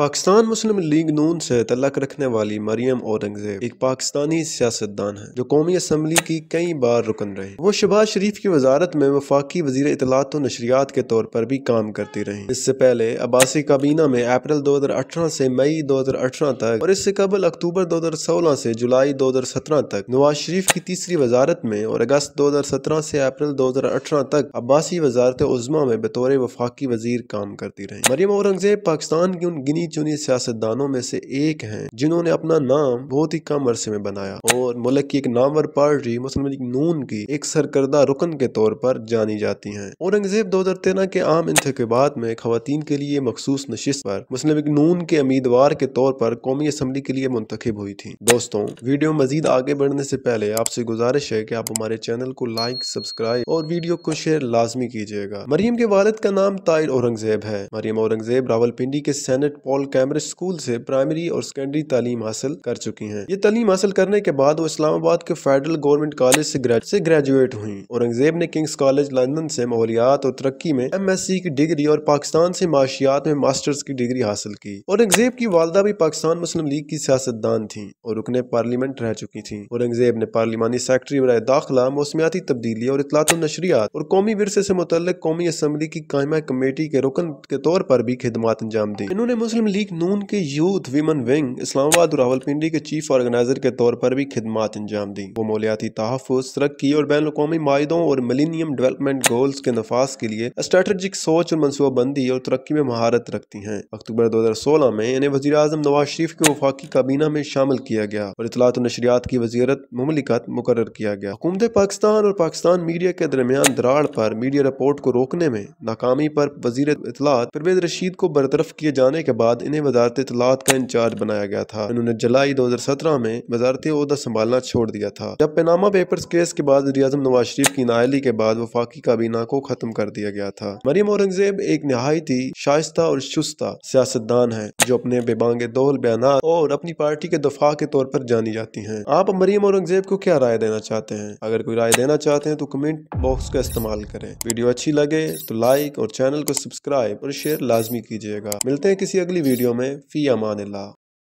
पाकिस्तान मुस्लिम League नून से तलक रखने वाली मरियम औरंगजेब एक पाकिस्तानी सियासतदान है जो कौमी असम्बली की कई बार रुकन रही वो शहबाज शरीफ की वजारत में वफाकी वजीर इतलात और नशरियात के तौर पर भी काम करती रही इससे पहले अब्बासी काबीना में अप्रैल दो हज़ार अठारह से मई दो हज़ार अठारह तक और इससे कबल अक्टूबर दो हज़ार सोलह से जुलाई दो हज़ार सत्रह तक नवाज शरीफ की तीसरी वजारत में और अगस्त दो हज़ार सत्रह से अप्रैल दो हज़ार अठारह तक अब्बासी वजारत उजमा में बतौर वफाकी वजीर काम करती रही मरियम औरंगजेब पाकिस्तान की उन गिनी चुनी सियासतदानों में से एक हैं जिन्होंने अपना नाम बहुत ही कम अरसे में बनाया और मुल्क की एक नामवर पार्टी मुस्लिम लीग नून की एक सरकर्दा रुकन के तौर पर जानी जाती है औरंगजेब दो के आम इंतबात में खातन के लिए मखसूस नशिस्त पर मुस्लिम लीग नून के उम्मीदवार के तौर पर कौमी असम्बली के लिए मुंतखब हुई थी दोस्तों वीडियो मजीद आगे बढ़ने से पहले आपसे गुजारिश है कि आप हमारे चैनल को लाइक सब्सक्राइब और वीडियो को शेयर लाजमी कीजिएगा मरीम के वालद का नाम ताइर औरंगजेब है मरियम औरंगजेब रावलपिंडी के सेनेट पॉल ऑल कैमर स्कूल से प्राइमरी और सेकेंडरी तालीम हासिल कर चुकी हैं ये तालीम हासिल करने के बाद वो इस्लामाबाद के फेडरल गवर्नमेंट कॉलेज से ग्रेजुएट हुई औरंगजेब ने किंग्स कॉलेज लंदन से माहौलियात और तरक्की में एम एस सी की डिग्री और पाकिस्तान से माशियात में मास्टर्स की डिग्री हासिल की औरंगजेब की वालदा भी पाकिस्तान मुस्लिम लीग की सियासतदान थी और रुकने पार्लियामेंट रह चुकी थी औरंगजेब ने पार्लिमानी सेक्रेटरी बरए दाखिला मौसमियाती तब्दीली और इतलात नशरियात और कौमी वरसे से मुतल कौमी असम्बली की कायमा कमेटी के रुकन के तौर पर भी खिदमत अंजाम दी इन्होंने मुस्लिम मुस्लिम लीग नून के यूथ विमन विंग इस्लामाबाद और रावलपिंडी के चीफ ऑर्गेनाइजर के तौर पर भी खिदमत अंजाम दी वो मौलियाती तहफ़ तरक्की और बैन अवी माहों और मिलीनियम डेवलपमेंट गोल्स के नफाज के लिए स्ट्रेटेजिक सोच और मनसूबाबंदी और तरक्की में महारत रखती हैं अक्टूबर दो हज़ार सोलह में इन्हें वजी अजम नवाज शरीफ के वफाकी काबीना में शामिल किया गया और इतलात नशरियात की वजीरत ममलिकत मुकर किया गया हुकूमत पाकिस्तान और पाकिस्तान मीडिया के दरमियान दराड़ पर मीडिया रिपोर्ट को रोकने में नाकामी पर वजीर इतलात परवेज रशीद को बरतरफ किए जाने के बाद बाद इन्हें वजारत इतलात का इंचार्ज बनाया गया था इन्होंने जुलाई दो हज़ार सत्रह में वजारत अहदा संभालना छोड़ दिया था जब पैनामा पेपर्स केस के बाद रियाजम नवाज शरीफ की नायली के बाद वफाकी काबीना को खत्म कर दिया गया था मरीम औरंगजेब एक नहायत ही शाइस्ता और शुस्ता सियासतदान है जो अपने बेबांग दोहल बयान और अपनी पार्टी के दफा के तौर पर जानी जाती है आप मरियम औरंगजेब को क्या राय देना चाहते हैं अगर कोई राय देना चाहते हैं तो कमेंट बॉक्स का इस्तेमाल करें वीडियो अच्छी लगे तो लाइक और चैनल को सब्सक्राइब और शेयर लाजमी कीजिएगा मिलते हैं किसी अगली अगली वीडियो में फ़ी अमान ला